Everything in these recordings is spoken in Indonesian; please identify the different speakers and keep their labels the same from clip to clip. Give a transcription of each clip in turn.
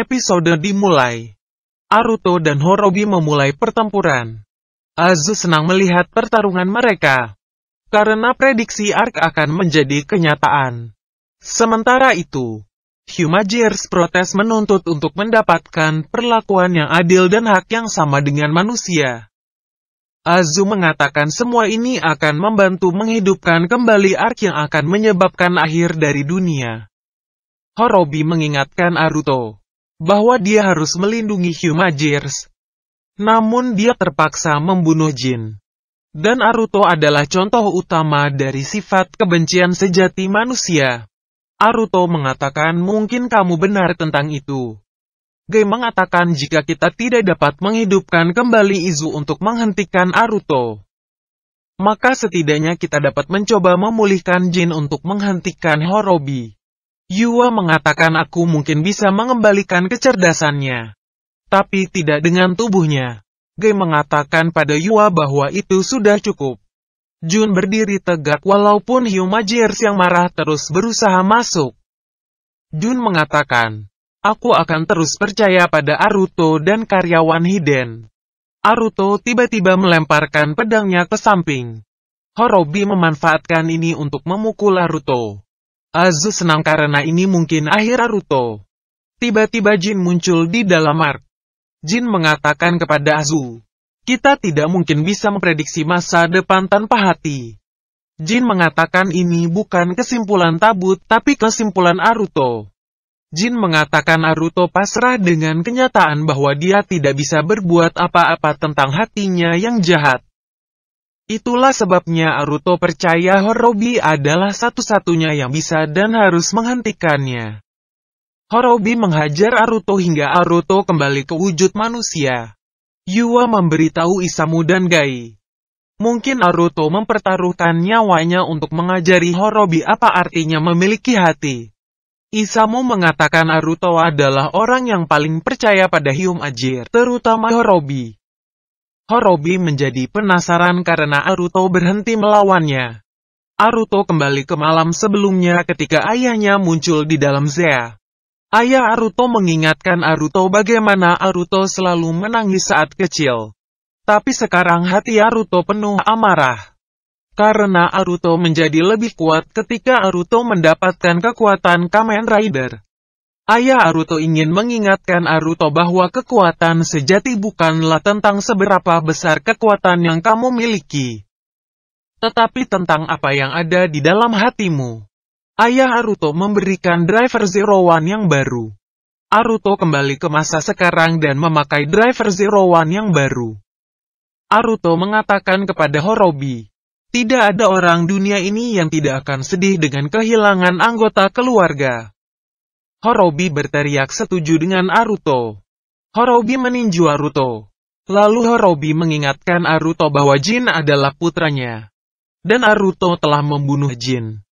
Speaker 1: Episode dimulai. Aruto dan Horobi memulai pertempuran. Azu senang melihat pertarungan mereka. Karena prediksi Ark akan menjadi kenyataan. Sementara itu, Humagears protes menuntut untuk mendapatkan perlakuan yang adil dan hak yang sama dengan manusia. Azu mengatakan semua ini akan membantu menghidupkan kembali Ark yang akan menyebabkan akhir dari dunia. Horobi mengingatkan Aruto bahwa dia harus melindungi Majers. Namun dia terpaksa membunuh Jin. Dan Aruto adalah contoh utama dari sifat kebencian sejati manusia. Aruto mengatakan mungkin kamu benar tentang itu. Gai mengatakan jika kita tidak dapat menghidupkan kembali Izu untuk menghentikan Aruto. Maka setidaknya kita dapat mencoba memulihkan Jin untuk menghentikan Horobi. Yua mengatakan aku mungkin bisa mengembalikan kecerdasannya. Tapi tidak dengan tubuhnya. Gay mengatakan pada Yua bahwa itu sudah cukup. Jun berdiri tegak walaupun Hugh Majers yang marah terus berusaha masuk. Jun mengatakan, Aku akan terus percaya pada Aruto dan karyawan Hiden. Aruto tiba-tiba melemparkan pedangnya ke samping. Horobi memanfaatkan ini untuk memukul Aruto. Azu senang karena ini mungkin akhir Naruto. Tiba-tiba Jin muncul di dalam Ark. Jin mengatakan kepada Azu, kita tidak mungkin bisa memprediksi masa depan tanpa hati. Jin mengatakan ini bukan kesimpulan tabut tapi kesimpulan Aruto. Jin mengatakan Aruto pasrah dengan kenyataan bahwa dia tidak bisa berbuat apa-apa tentang hatinya yang jahat. Itulah sebabnya Aruto percaya Horobi adalah satu-satunya yang bisa dan harus menghentikannya. Horobi menghajar Aruto hingga Aruto kembali ke wujud manusia. Yuwa memberitahu Isamu dan Gai. Mungkin Aruto mempertaruhkan nyawanya untuk mengajari Horobi apa artinya memiliki hati. Isamu mengatakan Aruto adalah orang yang paling percaya pada Hyum Ajir, terutama Horobi. Horobi menjadi penasaran karena Aruto berhenti melawannya. Aruto kembali ke malam sebelumnya ketika ayahnya muncul di dalam Zea. Ayah Aruto mengingatkan Aruto bagaimana Aruto selalu menangis saat kecil. Tapi sekarang hati Aruto penuh amarah. Karena Aruto menjadi lebih kuat ketika Aruto mendapatkan kekuatan Kamen Rider. Ayah Aruto ingin mengingatkan Aruto bahwa kekuatan sejati bukanlah tentang seberapa besar kekuatan yang kamu miliki, tetapi tentang apa yang ada di dalam hatimu. Ayah Aruto memberikan driver Zero One yang baru. Aruto kembali ke masa sekarang dan memakai driver Zero One yang baru. Aruto mengatakan kepada Horobi, tidak ada orang dunia ini yang tidak akan sedih dengan kehilangan anggota keluarga. Horobi berteriak setuju dengan Aruto. Horobi meninju Aruto. Lalu Horobi mengingatkan Aruto bahwa Jin adalah putranya. Dan Aruto telah membunuh Jin.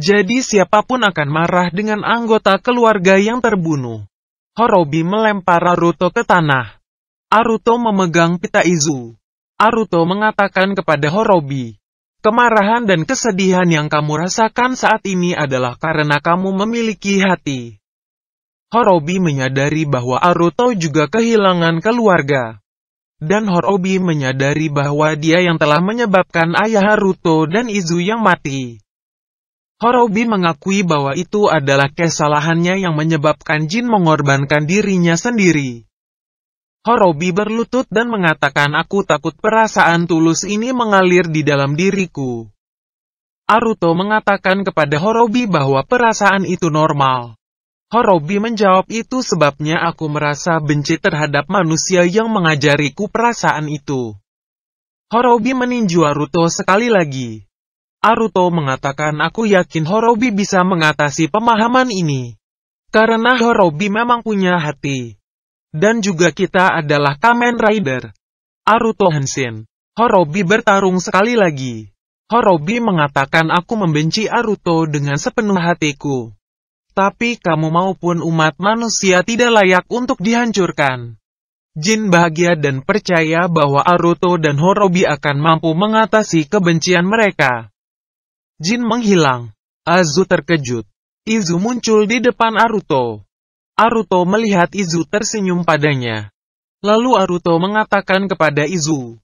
Speaker 1: Jadi siapapun akan marah dengan anggota keluarga yang terbunuh. Horobi melempar Aruto ke tanah. Aruto memegang pita Izu. Aruto mengatakan kepada Horobi, Kemarahan dan kesedihan yang kamu rasakan saat ini adalah karena kamu memiliki hati. Horobi menyadari bahwa Aruto juga kehilangan keluarga. Dan Horobi menyadari bahwa dia yang telah menyebabkan ayah Haruto dan Izu yang mati. Horobi mengakui bahwa itu adalah kesalahannya yang menyebabkan Jin mengorbankan dirinya sendiri. Horobi berlutut dan mengatakan aku takut perasaan tulus ini mengalir di dalam diriku. Aruto mengatakan kepada Horobi bahwa perasaan itu normal. Horobi menjawab itu sebabnya aku merasa benci terhadap manusia yang mengajariku perasaan itu. Horobi meninju Aruto sekali lagi. Aruto mengatakan aku yakin Horobi bisa mengatasi pemahaman ini. Karena Horobi memang punya hati. Dan juga kita adalah Kamen Rider. Aruto Hensin. Horobi bertarung sekali lagi. Horobi mengatakan aku membenci Aruto dengan sepenuh hatiku tapi kamu maupun umat manusia tidak layak untuk dihancurkan. Jin bahagia dan percaya bahwa Aruto dan Horobi akan mampu mengatasi kebencian mereka. Jin menghilang. Azu terkejut. Izu muncul di depan Aruto. Aruto melihat Izu tersenyum padanya. Lalu Aruto mengatakan kepada Izu,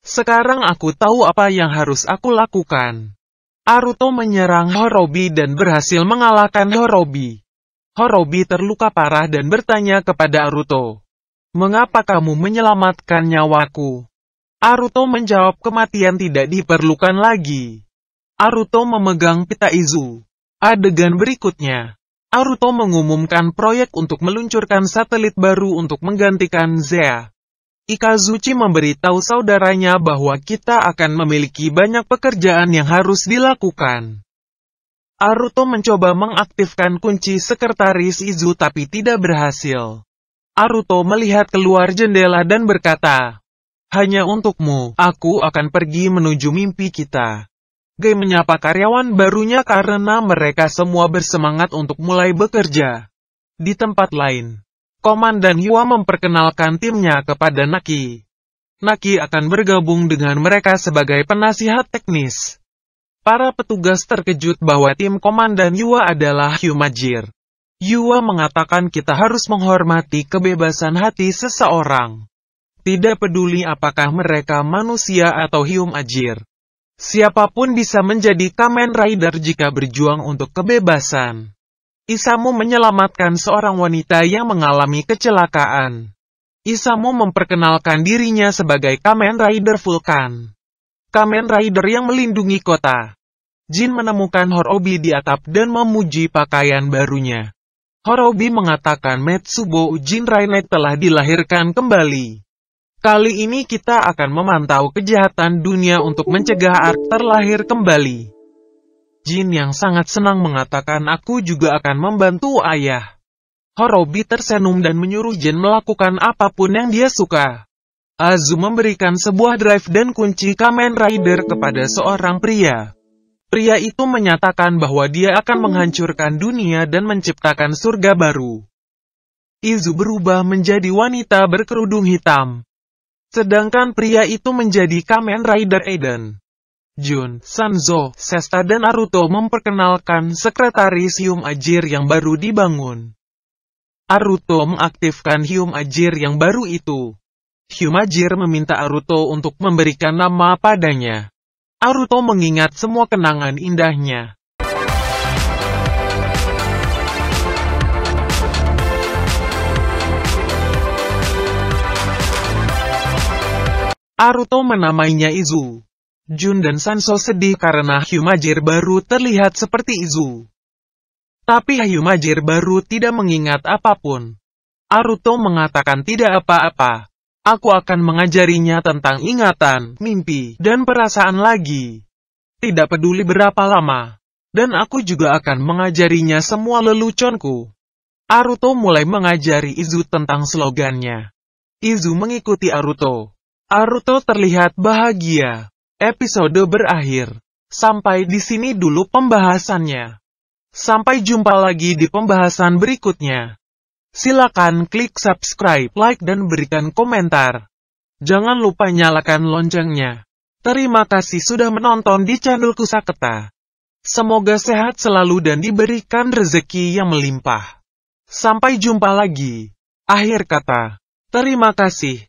Speaker 1: sekarang aku tahu apa yang harus aku lakukan. Aruto menyerang Horobi dan berhasil mengalahkan Horobi. Horobi terluka parah dan bertanya kepada Aruto, Mengapa kamu menyelamatkan nyawaku? Aruto menjawab kematian tidak diperlukan lagi. Aruto memegang pita Izu. Adegan berikutnya, Aruto mengumumkan proyek untuk meluncurkan satelit baru untuk menggantikan Zea. Ikazuchi memberitahu saudaranya bahwa kita akan memiliki banyak pekerjaan yang harus dilakukan. Aruto mencoba mengaktifkan kunci sekretaris Izu tapi tidak berhasil. Aruto melihat keluar jendela dan berkata, Hanya untukmu, aku akan pergi menuju mimpi kita. Gay menyapa karyawan barunya karena mereka semua bersemangat untuk mulai bekerja. Di tempat lain, Komandan Hua memperkenalkan timnya kepada Naki. Naki akan bergabung dengan mereka sebagai penasihat teknis. Para petugas terkejut bahwa tim Komandan Yua adalah Hugh Majir. Yua mengatakan kita harus menghormati kebebasan hati seseorang. Tidak peduli apakah mereka manusia atau Hugh Majir. Siapapun bisa menjadi Kamen Rider jika berjuang untuk kebebasan. Isamu menyelamatkan seorang wanita yang mengalami kecelakaan. Isamu memperkenalkan dirinya sebagai Kamen Rider Vulkan. Kamen Rider yang melindungi kota. Jin menemukan Horobi di atap dan memuji pakaian barunya. Horobi mengatakan Metsubo Jin Rainet telah dilahirkan kembali. Kali ini kita akan memantau kejahatan dunia untuk mencegah Ark terlahir kembali. Jin yang sangat senang mengatakan aku juga akan membantu ayah. Horobi tersenyum dan menyuruh Jin melakukan apapun yang dia suka. Azu memberikan sebuah drive dan kunci Kamen Rider kepada seorang pria. Pria itu menyatakan bahwa dia akan menghancurkan dunia dan menciptakan surga baru. Izu berubah menjadi wanita berkerudung hitam. Sedangkan pria itu menjadi Kamen Rider Eden. Jun, Sanzo, Sesta dan Aruto memperkenalkan Hyum Ajir yang baru dibangun. Aruto mengaktifkan Hyum Ajir yang baru itu. Hyum Ajir meminta Aruto untuk memberikan nama padanya. Aruto mengingat semua kenangan indahnya. Aruto menamainya Izu. Jun dan Sanso sedih karena Hyumajir baru terlihat seperti Izu. Tapi Hyumajir baru tidak mengingat apapun. Aruto mengatakan tidak apa-apa. Aku akan mengajarinya tentang ingatan, mimpi, dan perasaan lagi. Tidak peduli berapa lama. Dan aku juga akan mengajarinya semua leluconku. Aruto mulai mengajari Izu tentang slogannya. Izu mengikuti Aruto. Aruto terlihat bahagia. Episode berakhir. Sampai di sini dulu pembahasannya. Sampai jumpa lagi di pembahasan berikutnya. Silakan klik subscribe, like, dan berikan komentar. Jangan lupa nyalakan loncengnya. Terima kasih sudah menonton di channel Kusaketa. Semoga sehat selalu dan diberikan rezeki yang melimpah. Sampai jumpa lagi. Akhir kata. Terima kasih.